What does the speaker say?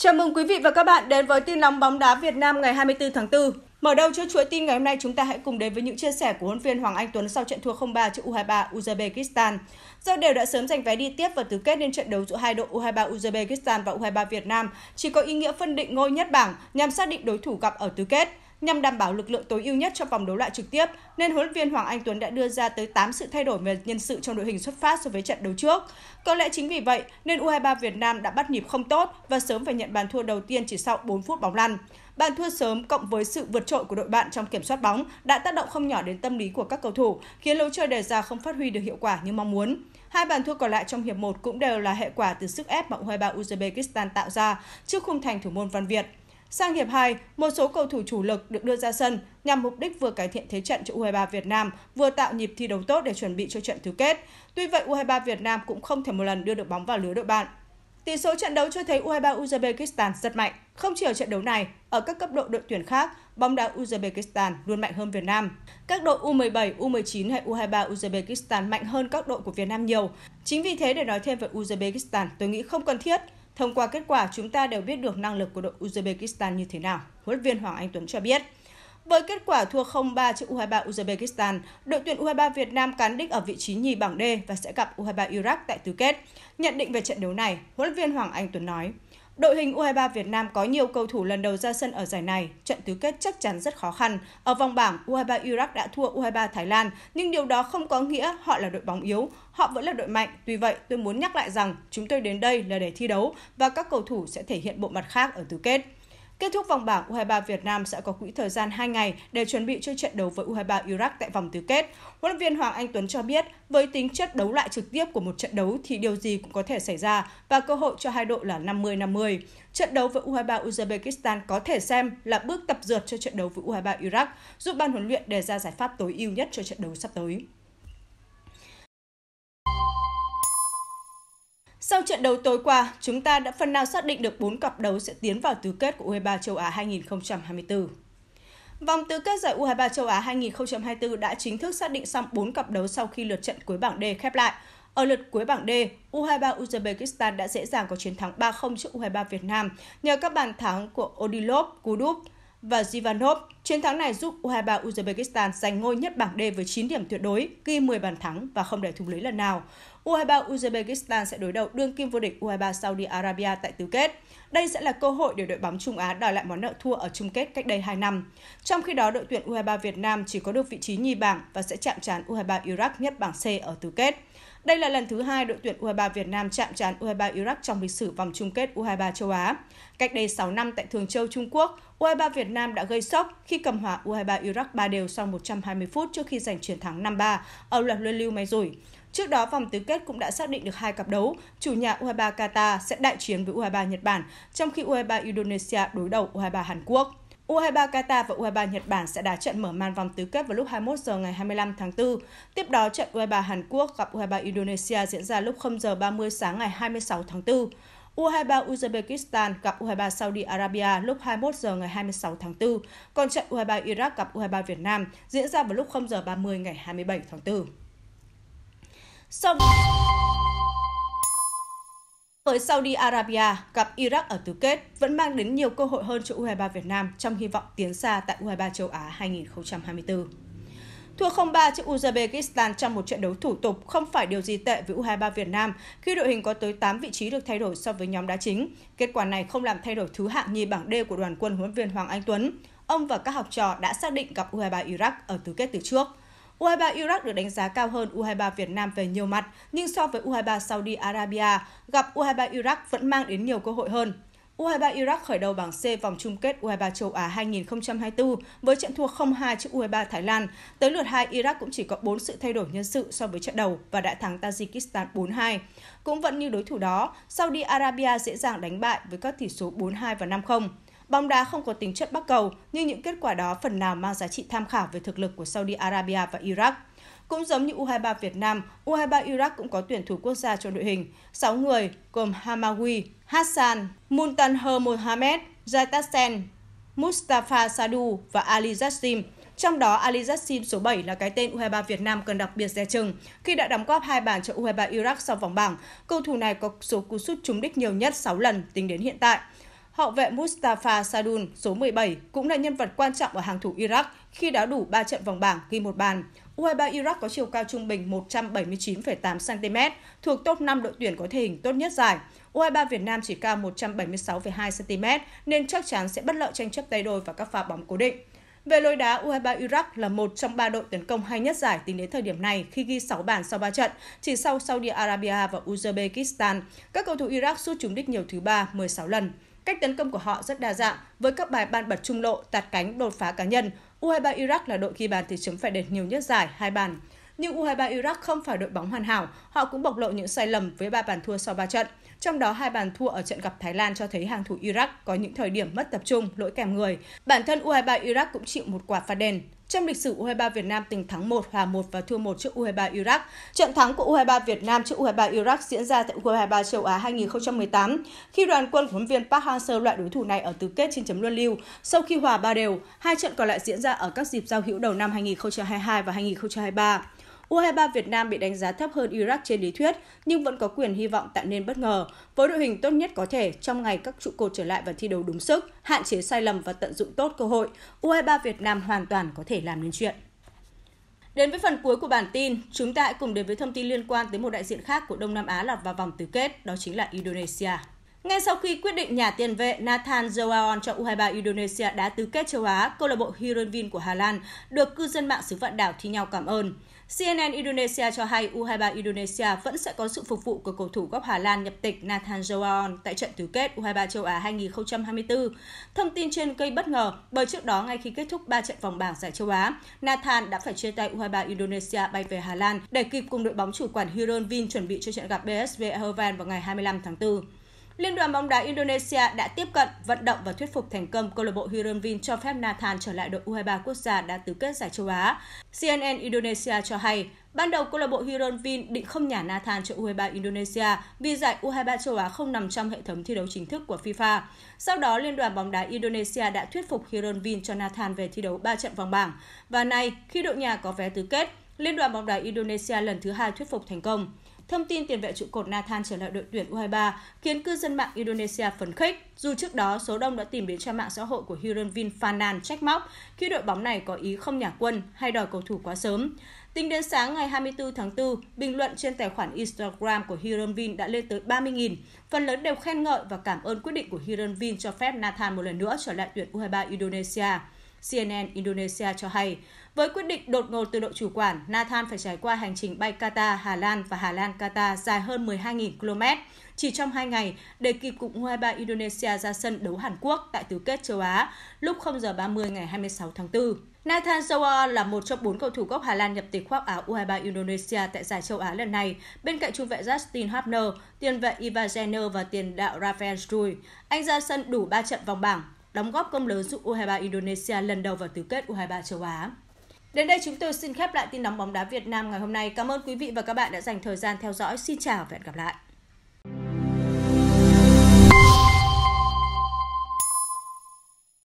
Chào mừng quý vị và các bạn đến với tin nóng bóng đá Việt Nam ngày 24 tháng 4. Mở đầu cho chuỗi tin ngày hôm nay, chúng ta hãy cùng đến với những chia sẻ của huấn viên Hoàng Anh Tuấn sau trận thua 0-3 trước U23 Uzbekistan. Do đều đã sớm giành vé đi tiếp và tứ kết nên trận đấu giữa hai đội U23 Uzbekistan và U23 Việt Nam chỉ có ý nghĩa phân định ngôi nhất bảng nhằm xác định đối thủ gặp ở tứ kết. Nhằm đảm bảo lực lượng tối ưu nhất cho vòng đấu loại trực tiếp, nên huấn luyện viên Hoàng Anh Tuấn đã đưa ra tới 8 sự thay đổi về nhân sự trong đội hình xuất phát so với trận đấu trước. Có lẽ chính vì vậy nên U23 Việt Nam đã bắt nhịp không tốt và sớm phải nhận bàn thua đầu tiên chỉ sau 4 phút bóng lăn. Bàn thua sớm cộng với sự vượt trội của đội bạn trong kiểm soát bóng đã tác động không nhỏ đến tâm lý của các cầu thủ, khiến lối chơi đề ra không phát huy được hiệu quả như mong muốn. Hai bàn thua còn lại trong hiệp 1 cũng đều là hệ quả từ sức ép mà U23 Uzbekistan tạo ra trước khung thành thủ môn Văn Việt. Sang hiệp 2, một số cầu thủ chủ lực được đưa ra sân nhằm mục đích vừa cải thiện thế trận cho U23 Việt Nam, vừa tạo nhịp thi đấu tốt để chuẩn bị cho trận tứ kết. Tuy vậy, U23 Việt Nam cũng không thể một lần đưa được bóng vào lưới đội bạn. Tỷ số trận đấu cho thấy U23 Uzbekistan rất mạnh. Không chỉ ở trận đấu này, ở các cấp độ đội tuyển khác, bóng đá Uzbekistan luôn mạnh hơn Việt Nam. Các đội U17, U19 hay U23 Uzbekistan mạnh hơn các đội của Việt Nam nhiều. Chính vì thế để nói thêm về Uzbekistan, tôi nghĩ không cần thiết Thông qua kết quả, chúng ta đều biết được năng lực của đội Uzbekistan như thế nào, huấn viên Hoàng Anh Tuấn cho biết. Với kết quả thua 0-3 trước U23 Uzbekistan, đội tuyển U23 Việt Nam cán đích ở vị trí nhì bảng D và sẽ gặp U23 Iraq tại tứ kết. Nhận định về trận đấu này, huấn viên Hoàng Anh Tuấn nói – Đội hình U23 Việt Nam có nhiều cầu thủ lần đầu ra sân ở giải này, trận tứ kết chắc chắn rất khó khăn. Ở vòng bảng, U23 Iraq đã thua U23 Thái Lan, nhưng điều đó không có nghĩa họ là đội bóng yếu, họ vẫn là đội mạnh. Tuy vậy, tôi muốn nhắc lại rằng chúng tôi đến đây là để thi đấu và các cầu thủ sẽ thể hiện bộ mặt khác ở tứ kết. Kết thúc vòng bảng, U23 Việt Nam sẽ có quỹ thời gian 2 ngày để chuẩn bị cho trận đấu với U23 Iraq tại vòng tứ kết. Huấn luyện viên Hoàng Anh Tuấn cho biết, với tính chất đấu lại trực tiếp của một trận đấu thì điều gì cũng có thể xảy ra và cơ hội cho hai đội là 50-50. Trận đấu với U23 Uzbekistan có thể xem là bước tập dượt cho trận đấu với U23 Iraq, giúp ban huấn luyện đề ra giải pháp tối ưu nhất cho trận đấu sắp tới. Sau trận đấu tối qua, chúng ta đã phần nào xác định được 4 cặp đấu sẽ tiến vào tứ kết của U23 châu Á 2024. Vòng tứ kết giải U23 châu Á 2024 đã chính thức xác định xong 4 cặp đấu sau khi lượt trận cuối bảng D khép lại. Ở lượt cuối bảng D, U23 Uzbekistan đã dễ dàng có chiến thắng 3-0 trước U23 Việt Nam nhờ các bàn thắng của Odilov, Kudup và Zivanov. Chiến thắng này giúp U23 Uzbekistan giành ngôi nhất bảng D với 9 điểm tuyệt đối, ghi 10 bàn thắng và không để thủng lưới lần nào. U23 Uzbekistan sẽ đối đầu đương kim vô địch U23 Saudi Arabia tại tứ kết. Đây sẽ là cơ hội để đội bóng Trung Á đòi lại món nợ thua ở chung kết cách đây 2 năm. Trong khi đó, đội tuyển U23 Việt Nam chỉ có được vị trí nhì bảng và sẽ chạm trán U23 Iraq nhất bảng C ở tứ kết. Đây là lần thứ hai đội tuyển U23 Việt Nam chạm trán U23 Iraq trong lịch sử vòng chung kết U23 châu Á. Cách đây 6 năm tại Thường Châu, Trung Quốc, U23 Việt Nam đã gây sốc khi cầm hòa U23 Iraq 3 đều sau 120 phút trước khi giành chiến thắng 5-3 ở loạt luân lưu máy rủi. Trước đó, vòng tứ kết cũng đã xác định được hai cặp đấu. Chủ nhà U23 Qatar sẽ đại chiến với U23 Nhật Bản, trong khi U23 Indonesia đối đầu U23 Hàn Quốc. U23 Qatar và U23 Nhật Bản sẽ đá trận mở màn vòng tứ kết vào lúc 21 giờ ngày 25 tháng 4. Tiếp đó, trận U23 Hàn Quốc gặp U23 Indonesia diễn ra lúc 0 giờ 30 sáng ngày 26 tháng 4. U23 Uzbekistan gặp U23 Saudi Arabia lúc 21 giờ ngày 26 tháng 4, còn trận U23 Iraq gặp U23 Việt Nam diễn ra vào lúc 0 giờ 30 ngày 27 tháng 4. Sau với Saudi Arabia gặp Iraq ở tứ kết vẫn mang đến nhiều cơ hội hơn cho U23 Việt Nam trong hy vọng tiến xa tại U23 châu Á 2024. Thua 0-3 trước Uzbekistan trong một trận đấu thủ tục không phải điều gì tệ với U23 Việt Nam khi đội hình có tới 8 vị trí được thay đổi so với nhóm đá chính. Kết quả này không làm thay đổi thứ hạng nhì bảng D của đoàn quân huấn viên Hoàng Anh Tuấn. Ông và các học trò đã xác định gặp U23 Iraq ở tứ kết từ trước. U23 Iraq được đánh giá cao hơn U23 Việt Nam về nhiều mặt, nhưng so với U23 Saudi Arabia, gặp U23 Iraq vẫn mang đến nhiều cơ hội hơn. U23 Iraq khởi đầu bảng C vòng chung kết U23 châu Á 2024 với trận thua 0-2 trước U23 Thái Lan. Tới lượt 2, Iraq cũng chỉ có 4 sự thay đổi nhân sự so với trận đầu và đã thắng Tajikistan 4-2. Cũng vẫn như đối thủ đó, Saudi Arabia dễ dàng đánh bại với các tỷ số 4-2 và 5-0. Bóng đá không có tính chất bắc cầu, nhưng những kết quả đó phần nào mang giá trị tham khảo về thực lực của Saudi Arabia và Iraq. Cũng giống như U23 Việt Nam, U23 Iraq cũng có tuyển thủ quốc gia cho đội hình. 6 người gồm Hamawi, Hassan, Muntanher Mohamed, Zaitasen, Mustafa Sadu và Ali Jassim. Trong đó, Ali Jassim số 7 là cái tên U23 Việt Nam cần đặc biệt dè chừng khi đã đóng góp hai bàn cho U23 Iraq sau vòng bảng. Cầu thủ này có số cú sút trúng đích nhiều nhất 6 lần tính đến hiện tại. Họ vệ Mustafa Sadun số 17 cũng là nhân vật quan trọng ở hàng thủ Iraq khi đá đủ 3 trận vòng bảng ghi một bàn. U23 Iraq có chiều cao trung bình 179,8 cm, thuộc top 5 đội tuyển có thể hình tốt nhất giải. U23 Việt Nam chỉ cao 176,2 cm nên chắc chắn sẽ bất lợi tranh chấp tay đôi và các pha bóng cố định. Về lối đá, U23 Iraq là một trong ba đội tấn công hay nhất giải tính đến thời điểm này khi ghi 6 bàn sau 3 trận, chỉ sau Saudi Arabia và Uzbekistan. Các cầu thủ Iraq sút trúng đích nhiều thứ ba 16 lần. Cách tấn công của họ rất đa dạng, với các bài ban bật trung lộ, tạt cánh, đột phá cá nhân. U23 Iraq là đội ghi bàn thì chấm phải đền nhiều nhất giải, hai bàn. Nhưng U23 Iraq không phải đội bóng hoàn hảo, họ cũng bộc lộ những sai lầm với ba bàn thua sau 3 trận. Trong đó hai bàn thua ở trận gặp Thái Lan cho thấy hàng thủ Iraq có những thời điểm mất tập trung, lỗi kèm người. Bản thân U23 Iraq cũng chịu một quả phạt đền. Trong lịch sử U23 Việt Nam từng thắng 1, hòa 1 và thua 1 trước U23 Iraq. Trận thắng của U23 Việt Nam trước U23 Iraq diễn ra tại U23 châu Á 2018 khi đoàn quân huấn viên Park Hang-seo loại đối thủ này ở tứ kết trên chấm luân lưu sau khi hòa 3 đều. Hai trận còn lại diễn ra ở các dịp giao hữu đầu năm 2022 và 2023. U23 Việt Nam bị đánh giá thấp hơn Iraq trên lý thuyết, nhưng vẫn có quyền hy vọng tạo nên bất ngờ, với đội hình tốt nhất có thể trong ngày các trụ cột trở lại và thi đấu đúng sức, hạn chế sai lầm và tận dụng tốt cơ hội, U23 Việt Nam hoàn toàn có thể làm nên chuyện. Đến với phần cuối của bản tin, chúng ta hãy cùng đến với thông tin liên quan tới một đại diện khác của Đông Nam Á lọt vào vòng tứ kết, đó chính là Indonesia. Ngay sau khi quyết định nhà tiền vệ Nathan Joaon cho U23 Indonesia đá tứ kết châu Á, câu lạc bộ Heerenveen của Hà Lan được cư dân mạng xứ vạn đảo thi nhau cảm ơn. CNN Indonesia cho hay U23 Indonesia vẫn sẽ có sự phục vụ của cầu thủ gốc Hà Lan nhập tịch Nathan Joaon tại trận tứ kết U23 châu Á 2024. Thông tin trên gây bất ngờ bởi trước đó ngay khi kết thúc 3 trận vòng bảng giải châu Á, Nathan đã phải chia tay U23 Indonesia bay về Hà Lan để kịp cùng đội bóng chủ quản Heron Vin chuẩn bị cho trận gặp PSV Eindhoven vào ngày 25 tháng 4. Liên đoàn bóng đá Indonesia đã tiếp cận, vận động và thuyết phục thành công câu lạc bộ Hironvin cho phép Nathan trở lại đội U23 quốc gia đã tứ kết giải châu Á. CNN Indonesia cho hay, ban đầu câu lạc bộ Hironvin định không nhả Nathan cho U23 Indonesia vì giải U23 châu Á không nằm trong hệ thống thi đấu chính thức của FIFA. Sau đó, Liên đoàn bóng đá Indonesia đã thuyết phục Hironvin cho Nathan về thi đấu 3 trận vòng bảng. Và nay, khi đội nhà có vé tứ kết, Liên đoàn bóng đá Indonesia lần thứ hai thuyết phục thành công. Thông tin tiền vệ trụ cột Nathan trở lại đội tuyển U23 khiến cư dân mạng Indonesia phấn khích. Dù trước đó, số đông đã tìm đến trang mạng xã hội của Hironvin Fanan trách móc khi đội bóng này có ý không nhả quân hay đòi cầu thủ quá sớm. Tính đến sáng ngày 24 tháng 4, bình luận trên tài khoản Instagram của Hironvin đã lên tới 30.000. Phần lớn đều khen ngợi và cảm ơn quyết định của Hironvin cho phép Nathan một lần nữa trở lại tuyển U23 Indonesia. CNN Indonesia cho hay, với quyết định đột ngột từ đội chủ quản, Nathan phải trải qua hành trình bay Qatar, Hà Lan và Hà Lan Qatar dài hơn 12.000 km chỉ trong 2 ngày để kịp cục U23 Indonesia ra sân đấu Hàn Quốc tại tứ kết châu Á lúc 0 giờ 30 ngày 26 tháng 4. Nathan Zawa là một trong bốn cầu thủ gốc Hà Lan nhập tịch khoác áo U23 Indonesia tại giải châu Á lần này, bên cạnh trung vệ Justin Hapner, tiền vệ Iva Jenner và tiền đạo Rafael Struy. Anh ra sân đủ 3 trận vòng bảng, đóng góp công lớn giúp U23 Indonesia lần đầu vào tứ kết U23 châu Á. Đến đây chúng tôi xin khép lại tin nóng bóng đá Việt Nam ngày hôm nay. Cảm ơn quý vị và các bạn đã dành thời gian theo dõi. Xin chào và hẹn gặp lại.